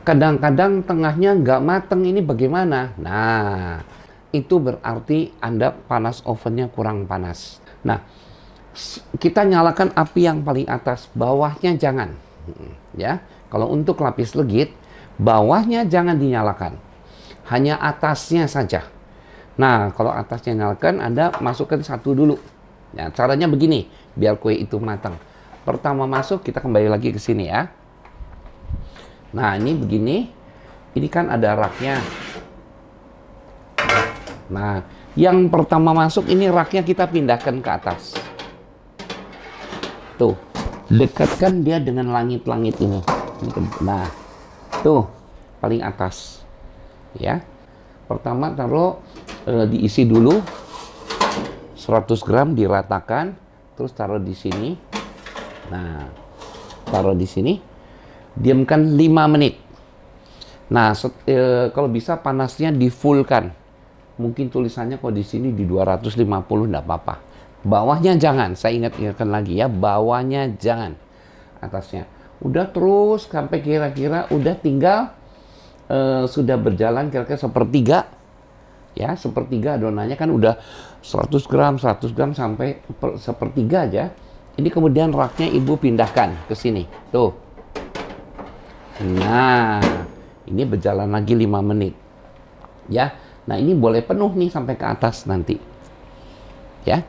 kadang-kadang tengahnya nggak mateng ini bagaimana? Nah, itu berarti Anda panas ovennya kurang panas. Nah, kita nyalakan api yang paling atas, bawahnya jangan. Hmm, ya, kalau untuk lapis legit, bawahnya jangan dinyalakan. Hanya atasnya saja. Nah, kalau atasnya nyalakan, Anda masukkan satu dulu. Nah, caranya begini, biar kue itu matang. Pertama masuk, kita kembali lagi ke sini ya. Nah, ini begini. Ini kan ada raknya. Nah, yang pertama masuk ini raknya kita pindahkan ke atas. Tuh, dekatkan dia dengan langit-langit ini. Nah, tuh paling atas. Ya. Pertama taruh e, diisi dulu 100 gram diratakan, terus taruh di sini. Nah, taruh di sini diamkan 5 menit. Nah, set, e, kalau bisa panasnya di full kan Mungkin tulisannya kok di sini di 250 enggak apa-apa. Bawahnya jangan, saya ingat-ingatkan lagi ya, bawahnya jangan. Atasnya. Udah terus sampai kira-kira udah tinggal e, sudah berjalan kira-kira sepertiga ya sepertiga adonannya kan udah 100 gram 100 gram sampai sepertiga aja ini kemudian raknya ibu pindahkan ke sini tuh Nah, ini berjalan lagi 5 menit. Ya. Nah, ini boleh penuh nih sampai ke atas nanti. Ya.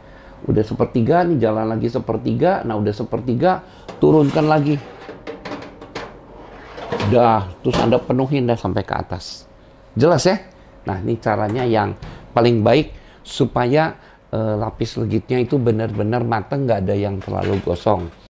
Udah sepertiga nih jalan lagi sepertiga. Nah, udah sepertiga turunkan lagi. Udah, terus Anda penuhin dah sampai ke atas. Jelas ya? Nah, ini caranya yang paling baik supaya uh, lapis legitnya itu benar-benar matang, nggak ada yang terlalu gosong.